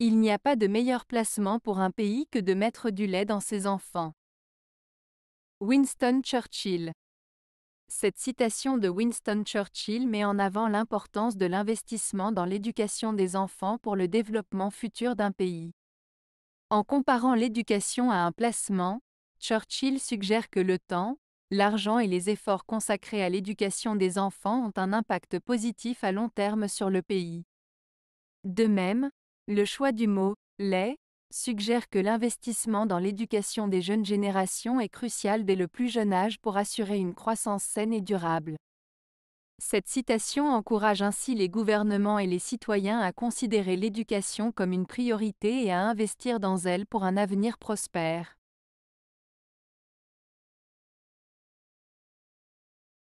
Il n'y a pas de meilleur placement pour un pays que de mettre du lait dans ses enfants. Winston Churchill Cette citation de Winston Churchill met en avant l'importance de l'investissement dans l'éducation des enfants pour le développement futur d'un pays. En comparant l'éducation à un placement, Churchill suggère que le temps, l'argent et les efforts consacrés à l'éducation des enfants ont un impact positif à long terme sur le pays. De même, le choix du mot lait suggère que l'investissement dans l'éducation des jeunes générations est crucial dès le plus jeune âge pour assurer une croissance saine et durable. Cette citation encourage ainsi les gouvernements et les citoyens à considérer l'éducation comme une priorité et à investir dans elle pour un avenir prospère.